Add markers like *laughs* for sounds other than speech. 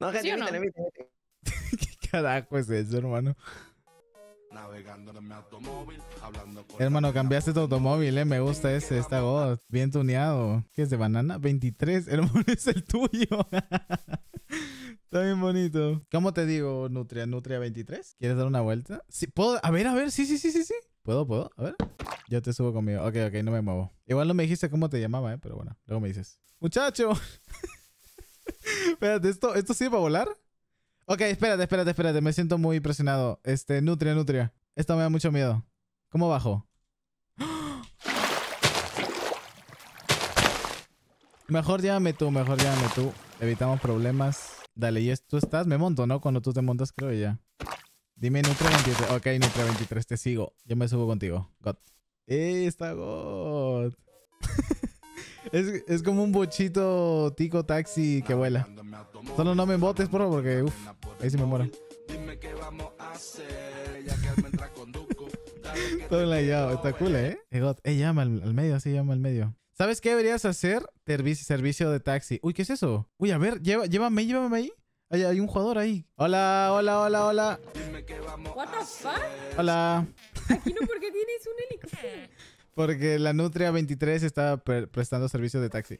No, gente, no? *laughs* ¿Qué carajo es eso, hermano? automóvil, hablando con Hermano, cambiaste tu automóvil, eh. Me gusta ese, esta God. Bien tuneado. ¿Qué es de banana? 23, *laughs* hermano, es el tuyo. *laughs* Está bien bonito. ¿Cómo te digo, Nutria? ¿Nutria 23? ¿Quieres dar una vuelta? Sí, puedo. A ver, a ver, sí, sí, sí, sí, sí. ¿Puedo, puedo? A ver. Yo te subo conmigo. Ok, ok, no me muevo. Igual no me dijiste cómo te llamaba, eh, pero bueno, luego me dices. Muchacho. Espérate, ¿esto, ¿esto sirve para volar? Ok, espérate, espérate, espérate. Me siento muy presionado. Este, Nutria, Nutria. Esto me da mucho miedo. ¿Cómo bajo? Mejor llámame tú, mejor llámame tú. Evitamos problemas. Dale, y tú estás, me monto, ¿no? Cuando tú te montas, creo ya. Dime Nutria 23. Ok, Nutria 23, te sigo. Yo me subo contigo. God. ¡Eh, está God! Es, es, como un bochito tico taxi que vuela. Solo no me embotes, bro, porque uff, ahí se me muero. Todo qué vamos a está cool, eh. Eh, llama al, medio, así llama al medio. ¿Sabes qué deberías hacer? Servicio, servicio de taxi. Uy, ¿qué es eso? Uy, a ver, lleva, llévame, llévame ahí. Hay, hay un jugador ahí. Hola, hola, hola, hola. What the fuck? Hola. Aquí no porque tienes un helicóptero. Porque la Nutria 23 está prestando servicio de taxi.